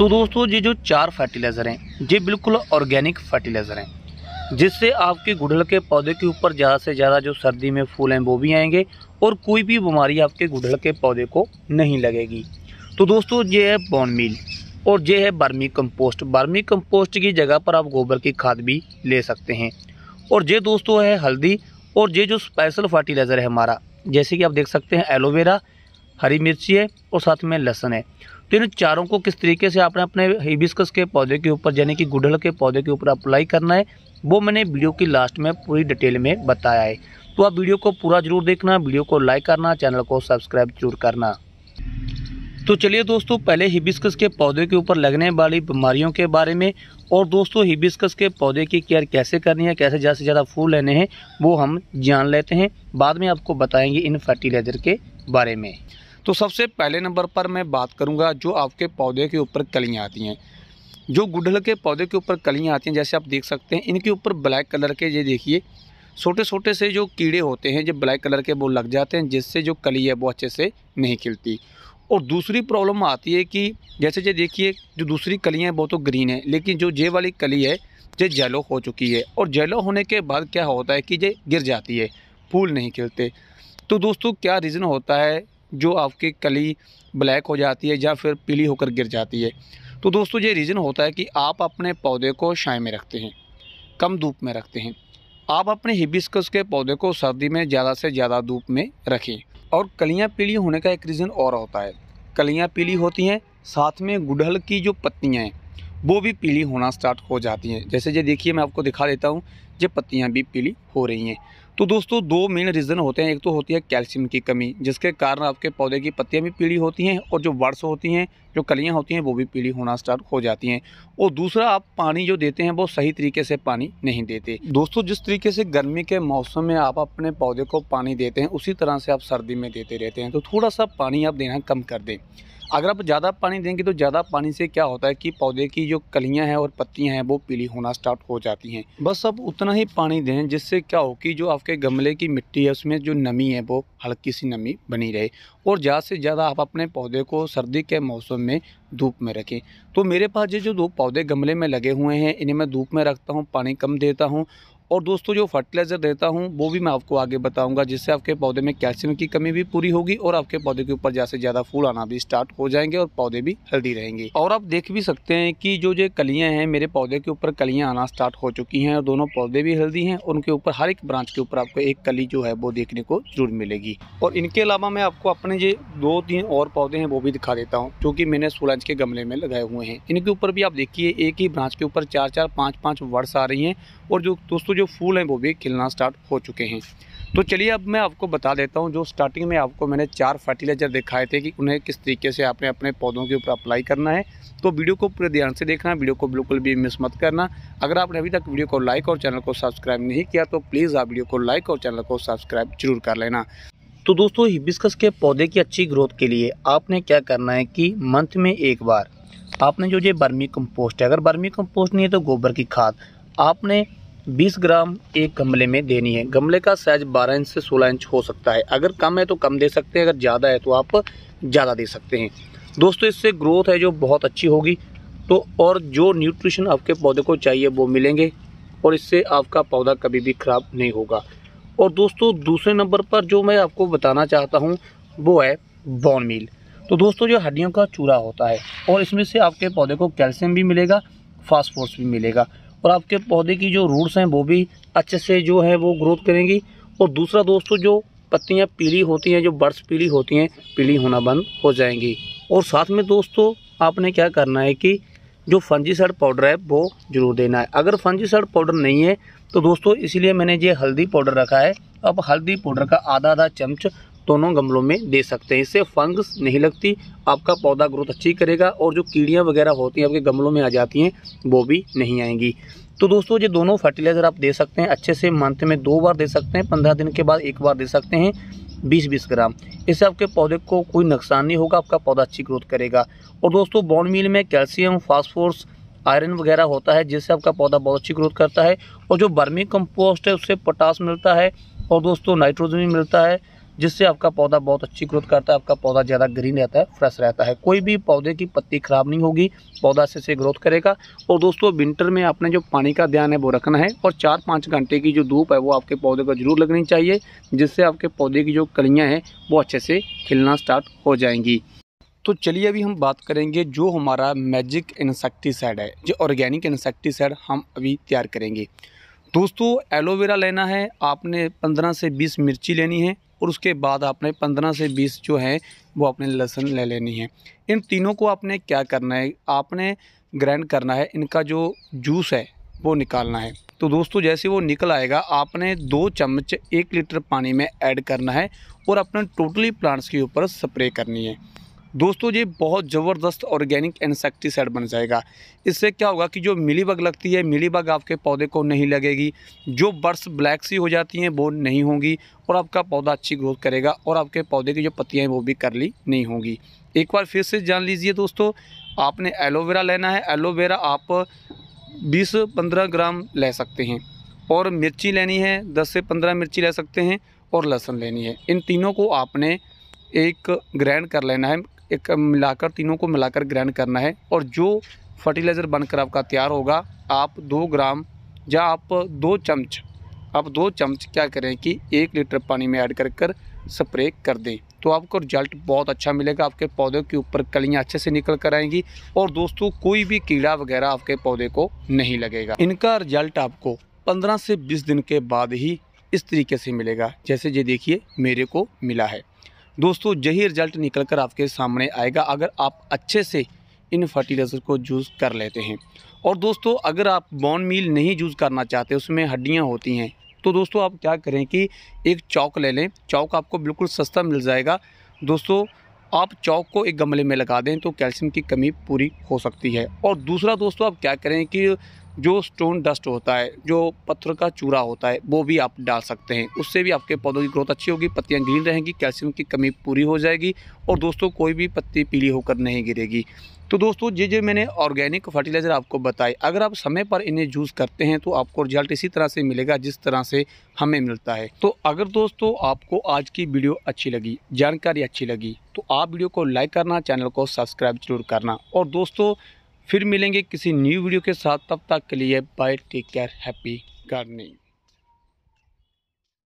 तो दोस्तों ये जो चार फर्टिलाइज़र हैं ये बिल्कुल ऑर्गेनिक फर्टिलाइज़र हैं जिससे आपके गुड़हल के पौधे के ऊपर ज़्यादा से ज़्यादा जो सर्दी में फूल हैं वो भी आएंगे और कोई भी बीमारी आपके गुड़हल के पौधे को नहीं लगेगी तो दोस्तों ये है बॉन और ये है बर्मी कंपोस्ट बर्मी कंपोस्ट की जगह पर आप गोबर की खाद भी ले सकते हैं और ये दोस्तों है हल्दी और ये जो स्पेशल फर्टिलाइज़र है हमारा जैसे कि आप देख सकते हैं एलोवेरा हरी मिर्ची है और साथ में लहसन है तो इन चारों को किस तरीके से आपने अपने हिबिस्कस के पौधे के ऊपर यानी कि गुड़हल के पौधे के ऊपर अप्लाई करना है वो मैंने वीडियो की लास्ट में पूरी डिटेल में बताया है तो आप वीडियो को पूरा जरूर देखना वीडियो को लाइक करना चैनल को सब्सक्राइब जरूर करना तो चलिए दोस्तों पहले हिबिस्कस के पौधे के ऊपर लगने वाली बीमारियों के बारे में और दोस्तों हिबिस्कस के पौधे की केयर कैसे करनी है कैसे ज़्यादा से ज़्यादा फूल लेने हैं वो हम जान लेते हैं बाद में आपको बताएंगे इन फर्टिलाइज़र के बारे में तो सबसे पहले नंबर पर मैं बात करूँगा जो आपके पौधे के ऊपर कलियाँ आती हैं जो गुडल के पौधे के ऊपर कलियाँ आती हैं जैसे आप देख सकते हैं इनके ऊपर ब्लैक कलर के ये देखिए छोटे छोटे से जो कीड़े होते हैं जो ब्लैक कलर के वो लग जाते हैं जिससे जो कली है वो अच्छे से नहीं खिलती और दूसरी प्रॉब्लम आती है कि जैसे ये देखिए जो दूसरी कलियाँ वो तो ग्रीन है लेकिन जो ये वाली कली है ये जेलो हो चुकी है और जेलो होने के बाद क्या होता है कि ये गिर जाती है फूल नहीं खिलते तो दोस्तों क्या रीज़न होता है जो आपकी कली ब्लैक हो जाती है या फिर पीली होकर गिर जाती है तो दोस्तों ये रीज़न होता है कि आप अपने पौधे को छाए में रखते हैं कम धूप में रखते हैं आप अपने हिबिस्कस के पौधे को सर्दी में ज़्यादा से ज़्यादा धूप में रखें और कलियाँ पीली होने का एक रीज़न और होता है कलियाँ पीली होती हैं साथ में गुड़हल की जो पत्तियाँ हैं वो भी पीली होना स्टार्ट हो जाती हैं जैसे ये देखिए मैं आपको दिखा देता हूँ ये पत्तियाँ भी पीली हो रही हैं तो दोस्तों दो मेन रीज़न होते हैं एक तो होती है कैल्शियम की कमी जिसके कारण आपके पौधे की पत्तियाँ भी पीली होती हैं और जो वर्ष होती हैं जो कलियाँ होती हैं वो भी पीली होना स्टार्ट हो जाती हैं और दूसरा आप पानी जो देते हैं वो सही तरीके से पानी नहीं देते दोस्तों जिस तरीके से गर्मी के मौसम में आप अपने पौधे को पानी देते हैं उसी तरह से आप सर्दी में देते रहते हैं तो थोड़ा सा पानी आप देना कम कर दें अगर आप ज़्यादा पानी देंगे तो ज़्यादा पानी से क्या होता है कि पौधे की जो कलियाँ हैं और पत्तियाँ हैं वो पीली होना स्टार्ट हो जाती हैं बस आप उतना ही पानी दें जिससे क्या हो कि जो आपके गमले की मिट्टी है उसमें जो नमी है वो हल्की सी नमी बनी रहे और ज़्यादा से ज़्यादा आप अपने पौधे को सर्दी के मौसम में धूप में रखें तो मेरे पास ये जो दो पौधे गमले में लगे हुए हैं इन्हें मैं धूप में रखता हूँ पानी कम देता हूँ और दोस्तों जो फर्टिलाइज़र देता हूँ वो भी मैं आपको आगे बताऊँगा जिससे आपके पौधे में कैल्शियम की कमी भी पूरी होगी और आपके पौधे के ऊपर ज़्यादा से ज़्यादा फूल आना भी स्टार्ट हो जाएंगे और पौधे भी हेल्दी रहेंगे और आप देख भी सकते हैं कि जो जो कलियाँ हैं मेरे पौधे के ऊपर कलियाँ आना स्टार्ट हो चुकी हैं और दोनों पौधे भी हेल्दी हैं उनके ऊपर हर एक ब्रांच के ऊपर आपको एक कली जो है वो देखने को जरूर मिलेगी और इनके अलावा मैं आपको अपने जो दो तीन और पौधे हैं वो भी दिखा देता हूँ जो कि मैंने सोलह इंच के गमले में लगाए हुए हैं इनके ऊपर भी आप देखिए एक ही ब्रांच के ऊपर चार चार पाँच पाँच वर्ड्स आ रही हैं और जो दोस्तों जो फूल हैं वो भी खिलना स्टार्ट हो चुके हैं तो चलिए अब मैं आपको बता देता हूँ जो स्टार्टिंग में आपको मैंने चार फर्टिलाइज़र दिखाए थे कि उन्हें किस तरीके से आपने अपने पौधों के ऊपर अप्लाई करना है तो वीडियो को पूरे ध्यान से देखना वीडियो को बिल्कुल भी मिस मत करना अगर आपने अभी तक वीडियो को लाइक और चैनल को सब्सक्राइब नहीं किया तो प्लीज़ आप वीडियो को लाइक और चैनल को सब्सक्राइब जरूर कर लेना तो दोस्तों हिबिस्कस के पौधे की अच्छी ग्रोथ के लिए आपने क्या करना है कि मंथ में एक बार आपने जो ये बर्मी कंपोस्ट है अगर बर्मी कंपोस्ट नहीं है तो गोबर की खाद आपने 20 ग्राम एक गमले में देनी है गमले का साइज 12 इंच से 16 इंच हो सकता है अगर कम है तो कम दे सकते हैं अगर ज़्यादा है तो आप ज़्यादा दे सकते हैं दोस्तों इससे ग्रोथ है जो बहुत अच्छी होगी तो और जो न्यूट्रिशन आपके पौधे को चाहिए वो मिलेंगे और इससे आपका पौधा कभी भी ख़राब नहीं होगा और दोस्तों दूसरे नंबर पर जो मैं आपको बताना चाहता हूँ वो है बॉन मील तो दोस्तों जो हड्डियों का चूरा होता है और इसमें से आपके पौधे को कैल्शियम भी मिलेगा फास्फोर्स भी मिलेगा और आपके पौधे की जो रूट्स हैं वो भी अच्छे से जो है वो ग्रोथ करेंगी और दूसरा दोस्तों जो पत्तियाँ पीली होती हैं जो बर्ड्स पीली होती हैं पीली होना बंद हो जाएंगी और साथ में दोस्तों आपने क्या करना है कि जो फंजीसाइड पाउडर है वो ज़रूर देना है अगर फंजीसाइड पाउडर नहीं है तो दोस्तों इसलिए मैंने ये हल्दी पाउडर रखा है अब हल्दी पाउडर का आधा आधा चमच दोनों गमलों में दे सकते हैं इससे फंगस नहीं लगती आपका पौधा ग्रोथ अच्छी करेगा और जो कीड़ियाँ वगैरह होती हैं आपके गमलों में आ जाती हैं वो भी नहीं आएंगी तो दोस्तों ये दोनों फर्टिलाइज़र आप दे सकते हैं अच्छे से मंथ में दो बार दे सकते हैं पंद्रह दिन के बाद एक बार दे सकते हैं बीस बीस ग्राम इससे आपके पौधे को कोई नुकसान नहीं होगा आपका पौधा अच्छी ग्रोथ करेगा और दोस्तों बॉन मील में कैल्शियम फास्फोरस आयरन वगैरह होता है जिससे आपका पौधा बहुत अच्छी ग्रोथ करता है और जो बर्मी कंपोस्ट है उससे पोटास मिलता है और दोस्तों नाइट्रोजन भी मिलता है जिससे आपका पौधा बहुत अच्छी ग्रोथ करता है आपका पौधा ज़्यादा ग्रीन रहता है फ्रेश रहता है कोई भी पौधे की पत्ती ख़राब नहीं होगी पौधा अच्छे से ग्रोथ करेगा और दोस्तों विंटर में आपने जो पानी का ध्यान है वो रखना है और चार पाँच घंटे की जो धूप है वो आपके पौधे को ज़रूर लगनी चाहिए जिससे आपके पौधे की जो कलियाँ हैं वो अच्छे से खिलना स्टार्ट हो जाएंगी तो चलिए अभी हम बात करेंगे जो हमारा मैजिक इंसेक्टिसाइड है जो ऑर्गेनिक इंसेक्टिसाइड हम अभी तैयार करेंगे दोस्तों एलोवेरा लेना है आपने 15 से 20 मिर्ची लेनी है और उसके बाद आपने पंद्रह से बीस जो है वो आपने लहसुन ले लेनी है इन तीनों को आपने क्या करना है आपने ग्राइंड करना है इनका जो जूस है वो निकालना है तो दोस्तों जैसे वो निकल आएगा आपने दो चम्मच एक लीटर पानी में ऐड करना है और अपने टोटली प्लांट्स के ऊपर स्प्रे करनी है दोस्तों ये बहुत ज़बरदस्त ऑर्गेनिक इंसेक्टिसाइड बन जाएगा इससे क्या होगा कि जो मिली बग लगती है मिली बग आपके पौधे को नहीं लगेगी जो बर्ड्स ब्लैक सी हो जाती हैं वो नहीं होंगी और आपका पौधा अच्छी ग्रोथ करेगा और आपके पौधे की जो पत्तियाँ हैं वो भी करली नहीं होंगी एक बार फिर से जान लीजिए दोस्तों आपने एलोवेरा लेना है एलोवेरा आप बीस पंद्रह ग्राम ले सकते हैं और मिर्ची लेनी है दस से पंद्रह मिर्ची ले सकते हैं और लहसुन लेनी है इन तीनों को आपने एक ग्रैंड कर लेना है एक मिलाकर तीनों को मिलाकर ग्रहण करना है और जो फर्टिलाइज़र बनकर आपका तैयार होगा आप दो ग्राम या आप दो चम्मच आप दो चम्मच क्या करें कि एक लीटर पानी में ऐड कर कर स्प्रे कर दें तो आपको रिजल्ट बहुत अच्छा मिलेगा आपके पौधे के ऊपर कलियाँ अच्छे से निकल कर आएंगी और दोस्तों कोई भी कीड़ा वगैरह आपके पौधे को नहीं लगेगा इनका रिजल्ट आपको पंद्रह से बीस दिन के बाद ही इस तरीके से मिलेगा जैसे ये देखिए मेरे को मिला है दोस्तों यही रिजल्ट निकल कर आपके सामने आएगा अगर आप अच्छे से इन फर्टिलाइज़र को यूज़ कर लेते हैं और दोस्तों अगर आप बॉन मील नहीं यूज़ करना चाहते उसमें हड्डियाँ होती हैं तो दोस्तों आप क्या करें कि एक चौक ले लें चौक आपको बिल्कुल सस्ता मिल जाएगा दोस्तों आप चौक को एक गमले में लगा दें तो कैल्शियम की कमी पूरी हो सकती है और दूसरा दोस्तों आप क्या करें कि जो स्टोन डस्ट होता है जो पत्थर का चूरा होता है वो भी आप डाल सकते हैं उससे भी आपके पौधों की ग्रोथ अच्छी होगी पत्तियाँ ग्रीन रहेंगी कैल्शियम की कमी पूरी हो जाएगी और दोस्तों कोई भी पत्ती पीली होकर नहीं गिरेगी तो दोस्तों ये जो मैंने ऑर्गेनिक फर्टिलाइज़र आपको बताए अगर आप समय पर इन्हें यूज़ करते हैं तो आपको रिजल्ट इसी तरह से मिलेगा जिस तरह से हमें मिलता है तो अगर दोस्तों आपको आज की वीडियो अच्छी लगी जानकारी अच्छी लगी तो आप वीडियो को लाइक करना चैनल को सब्सक्राइब जरूर करना और दोस्तों फिर मिलेंगे किसी न्यू वीडियो के साथ तब तक के लिए bye take care happy gardening